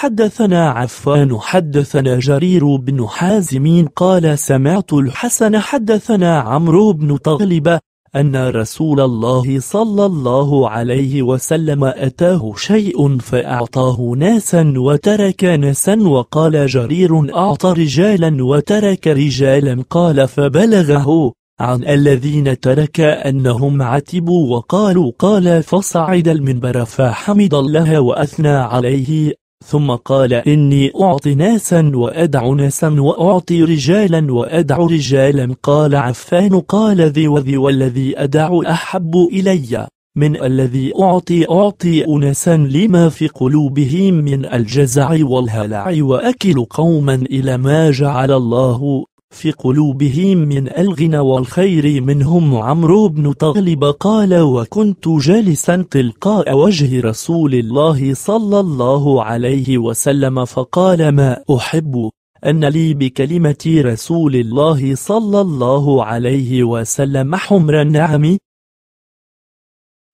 حدثنا عفان حدثنا جرير بن حازم قال سمعت الحسن حدثنا عمرو بن طالب أن رسول الله صلى الله عليه وسلم أتاه شيء فأعطاه ناسا وترك ناسا وقال جرير أعطى رجالا وترك رجالا قال فبلغه عن الذين ترك أنهم عتبوا وقالوا قال فصعد المنبر فحمد الله وأثنى عليه ثم قال إني أعطي ناسا وأدع ناسا وأعطي رجالا وأدع رجالا قال عفان قال ذي وذي والذي أدع أحب إلي من الذي أعطي أعطي أناسا لما في قلوبهم من الجزع والهلع وأكل قوما إلى ما جعل الله في قلوبهم من الغنى والخير منهم عمرو بن طالب قال وكنت جالسا تلقاء وجه رسول الله صلى الله عليه وسلم فقال ما أحب أن لي بكلمة رسول الله صلى الله عليه وسلم حمر النعم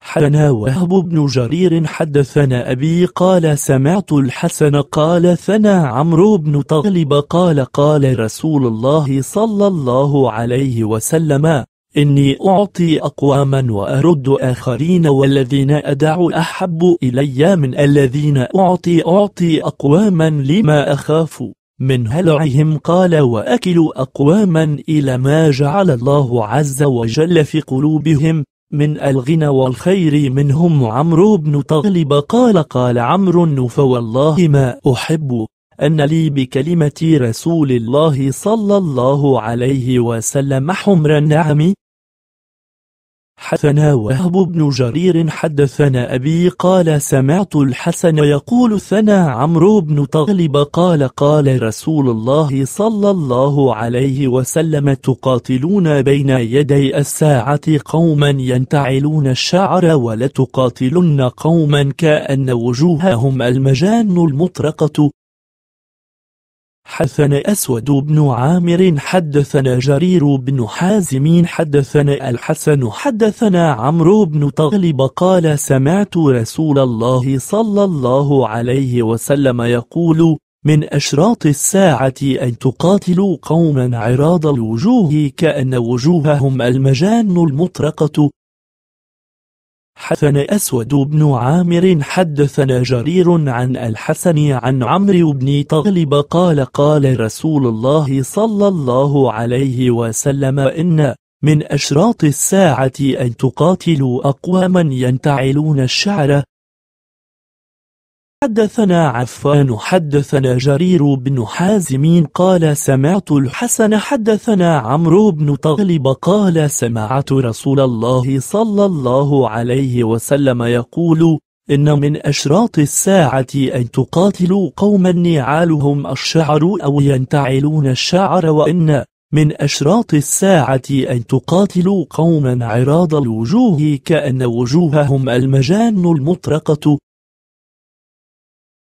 حدثنا وهب بن جرير حدثنا أبي قال سمعت الحسن قال ثنا عمرو بن طغلب قال قال رسول الله صلى الله عليه وسلم إني أعطي أقواما وأرد آخرين والذين أدع أحب إلي من الذين أعطي أعطي أقواما لما أخاف من هلعهم قال وأكل أقواما إلى ما جعل الله عز وجل في قلوبهم من الغنى والخير منهم عمرو بن طالب قال قال عمرو فوالله ما أحب أن لي بكلمة رسول الله صلى الله عليه وسلم حمر النعم حدثنا وهب بن جرير حدثنا أبي قال سمعت الحسن يقول ثنا عمرو بن تغلب قال قال رسول الله صلى الله عليه وسلم تقاتلون بين يدي الساعة قوما ينتعلون الشعر ولتقاتلن قوما كأن وجوههم المجان المطرقة حدثنا أسود بن عامر حدثنا جرير بن حازم حدثنا الحسن حدثنا عمرو بن طغلب قال سمعت رسول الله صلى الله عليه وسلم يقول من أشراط الساعة أن تقاتلوا قوما عراض الوجوه كأن وجوههم المجان المطرقة حدثنا أسود بن عامر حدثنا جرير عن الحسن عن عمرو بن تغلب قال قال رسول الله صلى الله عليه وسلم إن من أشراط الساعة أن تقاتلوا أقواما ينتعلون الشعر حدثنا عفان حدثنا جرير بن حازم قال سمعت الحسن حدثنا عمرو بن تغلب قال سمعت رسول الله صلى الله عليه وسلم يقول إن من أشراط الساعة أن تقاتلوا قوما نعالهم الشعر أو ينتعلون الشعر وإن من أشراط الساعة أن تقاتلوا قوما عراض الوجوه كأن وجوههم المجان المطرقة